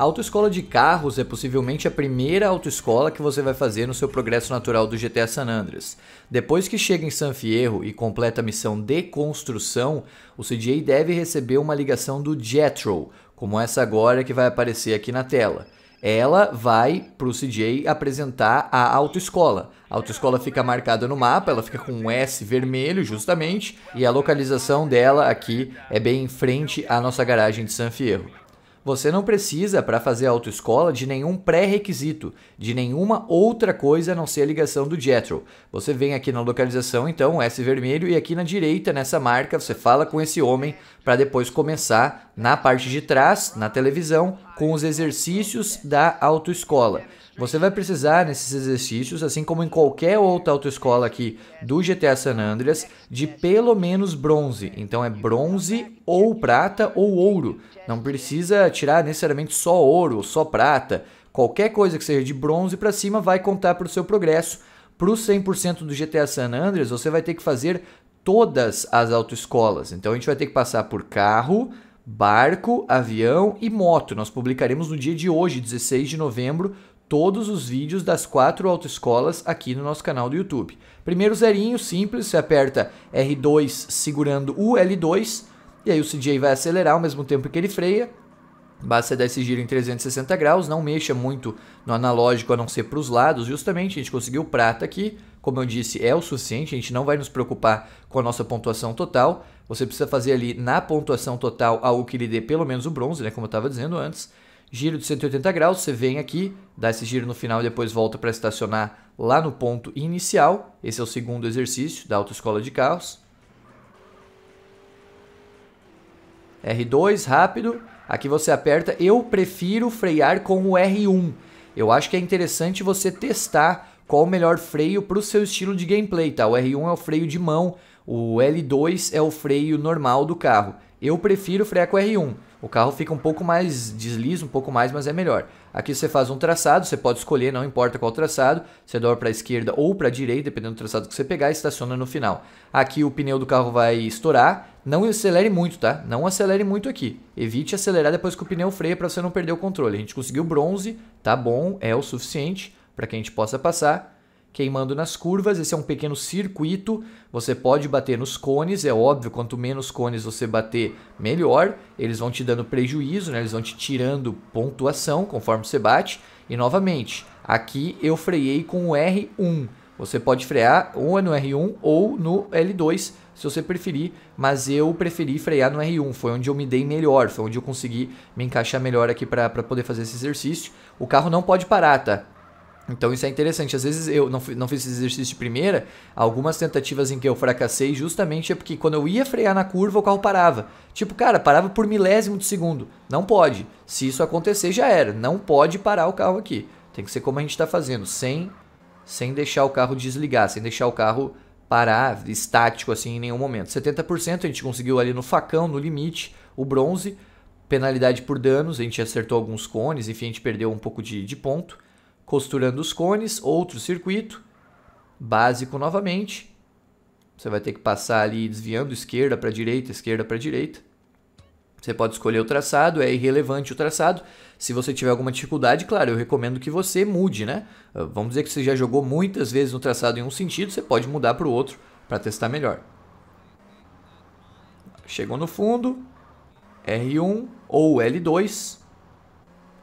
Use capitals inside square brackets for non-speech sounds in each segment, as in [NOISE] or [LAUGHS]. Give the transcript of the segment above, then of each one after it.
A autoescola de carros é possivelmente a primeira autoescola que você vai fazer no seu progresso natural do GTA San Andreas. Depois que chega em San Fierro e completa a missão de construção, o CJ deve receber uma ligação do Jethro, como essa agora que vai aparecer aqui na tela. Ela vai para o CJ apresentar a autoescola. A autoescola fica marcada no mapa, ela fica com um S vermelho, justamente, e a localização dela aqui é bem em frente à nossa garagem de San Fierro. Você não precisa, para fazer autoescola, de nenhum pré-requisito, de nenhuma outra coisa a não ser a ligação do Jetro. Você vem aqui na localização, então, S vermelho, e aqui na direita, nessa marca, você fala com esse homem para depois começar na parte de trás, na televisão, com os exercícios da autoescola. Você vai precisar nesses exercícios, assim como em qualquer outra autoescola aqui do GTA San Andreas, de pelo menos bronze. Então é bronze ou prata ou ouro. Não precisa tirar necessariamente só ouro, só prata. Qualquer coisa que seja de bronze para cima vai contar para o seu progresso. Para o 100% do GTA San Andreas, você vai ter que fazer todas as autoescolas. Então a gente vai ter que passar por carro, barco, avião e moto. Nós publicaremos no dia de hoje, 16 de novembro, todos os vídeos das quatro autoescolas aqui no nosso canal do YouTube. Primeiro zerinho, simples, você aperta R2 segurando o L2 e aí o CJ vai acelerar ao mesmo tempo que ele freia Basta dar esse giro em 360 graus, não mexa muito no analógico a não ser para os lados. Justamente, a gente conseguiu prata aqui, como eu disse, é o suficiente, a gente não vai nos preocupar com a nossa pontuação total. Você precisa fazer ali na pontuação total algo que lhe dê pelo menos o bronze, né, como eu estava dizendo antes. Giro de 180 graus, você vem aqui, dá esse giro no final e depois volta para estacionar lá no ponto inicial. Esse é o segundo exercício da autoescola de carros. R2, rápido. Aqui você aperta. Eu prefiro frear com o R1. Eu acho que é interessante você testar qual o melhor freio para o seu estilo de gameplay, tá? O R1 é o freio de mão, o L2 é o freio normal do carro. Eu prefiro frear com o R1. O carro fica um pouco mais desliza, um pouco mais, mas é melhor. Aqui você faz um traçado, você pode escolher, não importa qual traçado, você dobra para a esquerda ou para a direita, dependendo do traçado que você pegar, e estaciona no final. Aqui o pneu do carro vai estourar, não acelere muito, tá? Não acelere muito aqui. Evite acelerar depois que o pneu freia para você não perder o controle. A gente conseguiu bronze, tá bom, é o suficiente para que a gente possa passar queimando nas curvas. Esse é um pequeno circuito, você pode bater nos cones, é óbvio, quanto menos cones você bater, melhor. Eles vão te dando prejuízo, né? eles vão te tirando pontuação conforme você bate. E novamente, aqui eu freiei com o R1. Você pode frear ou no R1 ou no L2, se você preferir, mas eu preferi frear no R1, foi onde eu me dei melhor, foi onde eu consegui me encaixar melhor aqui para poder fazer esse exercício. O carro não pode parar, tá? Então isso é interessante. Às vezes eu não, não fiz esse exercício de primeira, algumas tentativas em que eu fracassei justamente é porque quando eu ia frear na curva o carro parava. Tipo, cara, parava por milésimo de segundo. Não pode. Se isso acontecer já era. Não pode parar o carro aqui. Tem que ser como a gente está fazendo, sem sem deixar o carro desligar, sem deixar o carro parar estático assim em nenhum momento. 70% a gente conseguiu ali no facão, no limite, o bronze, penalidade por danos, a gente acertou alguns cones, enfim, a gente perdeu um pouco de, de ponto costurando os cones, outro circuito, básico novamente. Você vai ter que passar ali desviando esquerda para direita, esquerda para direita. Você pode escolher o traçado, é irrelevante o traçado. Se você tiver alguma dificuldade, claro, eu recomendo que você mude, né? Ah, vamos dizer que você já jogou muitas vezes no traçado em um sentido, você pode mudar para o outro para testar melhor. Chegou no fundo, R1 ou L2,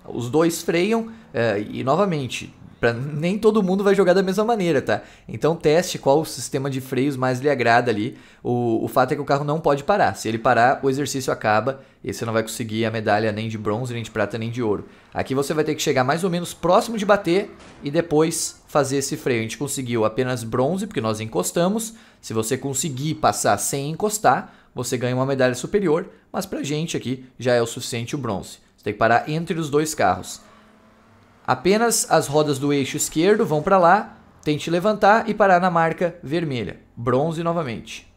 os dois freiam é, e novamente. Pra, nem todo mundo vai jogar da mesma maneira, tá? Então teste qual o sistema de freios mais lhe agrada ali. O, o fato é que o carro não pode parar. Se ele parar, o exercício acaba e você não vai conseguir a medalha nem de bronze, nem de prata, nem de ouro. Aqui você vai ter que chegar mais ou menos próximo de bater e depois fazer esse freio. A gente conseguiu apenas bronze, porque nós encostamos. Se você conseguir passar sem encostar, você ganha uma medalha superior, mas pra gente aqui já é o suficiente o bronze tem que parar entre os dois carros. Apenas as rodas do eixo esquerdo vão para lá, tente levantar e parar na marca vermelha. Bronze novamente.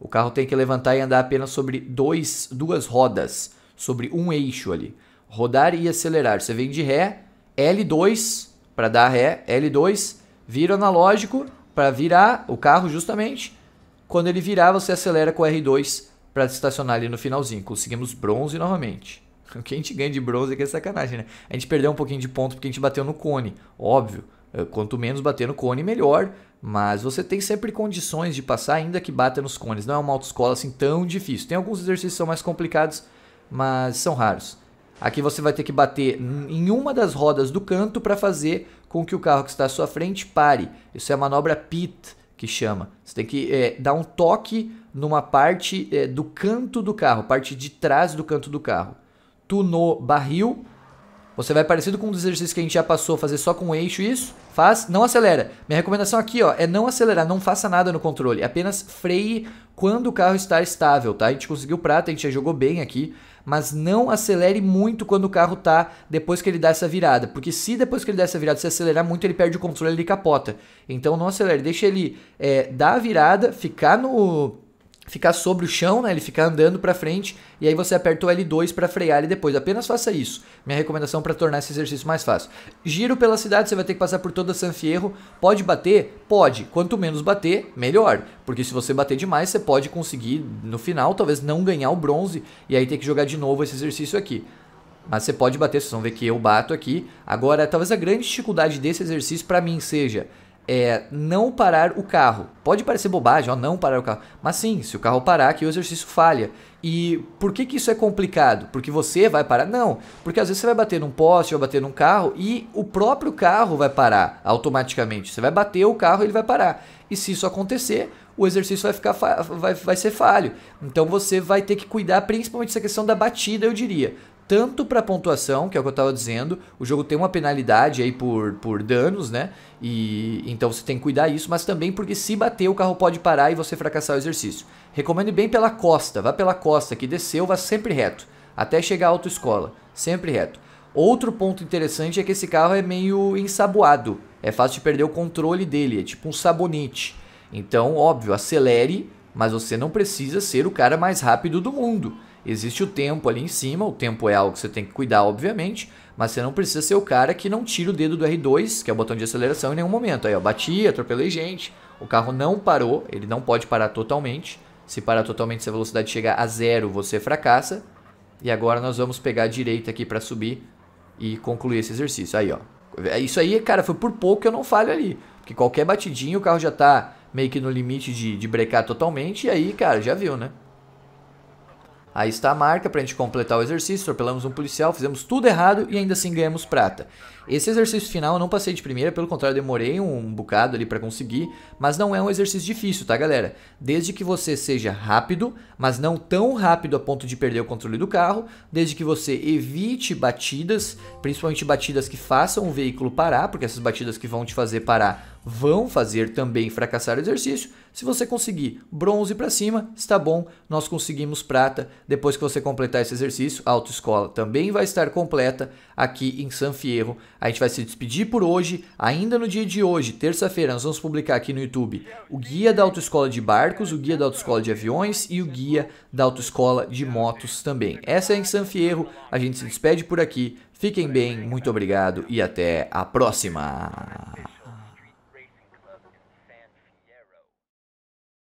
O carro tem que levantar e andar apenas sobre dois, duas rodas, sobre um eixo ali. Rodar e acelerar. Você vem de ré, L2 para dar ré, L2, vira analógico para virar o carro justamente. Quando ele virar, você acelera com R2 para estacionar ali no finalzinho. Conseguimos bronze novamente. O [LAUGHS] que a gente ganha de bronze aqui é sacanagem, né? A gente perdeu um pouquinho de ponto porque a gente bateu no cone, óbvio. Eh, quanto menos bater no cone, melhor. Mas você tem sempre condições de passar, ainda que bata nos cones. Não é uma autoescola assim tão difícil. Tem alguns exercícios que são mais complicados, mas são raros. Aqui você vai ter que bater em uma das rodas do canto para fazer com que o carro que está à sua frente pare. Isso é a manobra pit que chama. Você tem que é, dar um toque numa parte é, do canto do carro, parte de trás do canto do carro. Tunou barril. Você vai parecido com um dos exercícios que a gente já passou, fazer só com o eixo isso. Faz, não acelera. Minha recomendação aqui ó, é não acelerar, não faça nada no controle. Apenas freie quando o carro está estável, tá? A gente conseguiu prata, a gente já jogou bem aqui. Mas não acelere muito quando o carro tá depois que ele dá essa virada. Porque se depois que ele dá essa virada, se acelerar muito, ele perde o controle, ele capota. Então não acelere, deixa ele é, dar a virada, ficar no ficar sobre o chão, né? Ele ficar andando para frente e aí você aperta o L2 para frear ele depois. Apenas faça isso. Minha recomendação para tornar esse exercício mais fácil. Giro pela cidade, você vai ter que passar por toda San Fierro. Pode bater? Pode. Quanto menos bater, melhor. Porque se você bater demais, você pode conseguir no final talvez não ganhar o bronze e aí ter que jogar de novo esse exercício aqui. Mas você pode bater, vocês vão ver que eu bato aqui. Agora, talvez a grande dificuldade desse exercício para mim seja é não parar o carro. Pode parecer bobagem, ó, não parar o carro. Mas sim, se o carro parar, que o exercício falha. E por que, que isso é complicado? Porque você vai parar? Não, porque às vezes você vai bater num poste, vai bater num carro e o próprio carro vai parar automaticamente. Você vai bater o carro, e ele vai parar. E se isso acontecer, o exercício vai ficar vai, vai ser falho. Então você vai ter que cuidar principalmente dessa questão da batida, eu diria tanto para pontuação, que é o que eu estava dizendo. O jogo tem uma penalidade aí por, por danos, né? E então você tem que cuidar isso, mas também porque se bater o carro pode parar e você fracassar o exercício. Recomendo bem pela costa, vá pela costa que desceu, vá sempre reto, até chegar à autoescola, sempre reto. Outro ponto interessante é que esse carro é meio ensaboado, é fácil de perder o controle dele, é tipo um sabonete. Então, óbvio, acelere, mas você não precisa ser o cara mais rápido do mundo. Existe o tempo ali em cima, o tempo é algo que você tem que cuidar, obviamente, mas você não precisa ser o cara que não tira o dedo do R2, que é o botão de aceleração, em nenhum momento. Aí, ó, bati, atropelei gente, o carro não parou, ele não pode parar totalmente. Se parar totalmente, se a velocidade chegar a zero, você fracassa. E agora nós vamos pegar a direita aqui para subir e concluir esse exercício. Aí, ó. É, isso aí, cara, foi por pouco que eu não falho ali. Porque qualquer batidinha o carro já tá meio que no limite de, de brecar totalmente. E aí, cara, já viu, né? Aí está a marca para a gente completar o exercício, atropelamos um policial, fizemos tudo errado e ainda assim ganhamos prata. Esse exercício final eu não passei de primeira, pelo contrário, demorei um bocado ali para conseguir, mas não é um exercício difícil, tá, galera? Desde que você seja rápido, mas não tão rápido a ponto de perder o controle do carro, desde que você evite batidas, principalmente batidas que façam o veículo parar, porque essas batidas que vão te fazer parar vão fazer também fracassar o exercício. Se você conseguir bronze para cima, está bom, nós conseguimos prata. Depois que você completar esse exercício, a autoescola também vai estar completa aqui em San Fierro. A gente vai se despedir por hoje. Ainda no dia de hoje, terça-feira, nós vamos publicar aqui no YouTube o guia da autoescola de barcos, o guia da autoescola de aviões e o guia da autoescola de motos também. Essa é em San Fierro. A gente se despede por aqui. Fiquem bem, muito obrigado e até a próxima.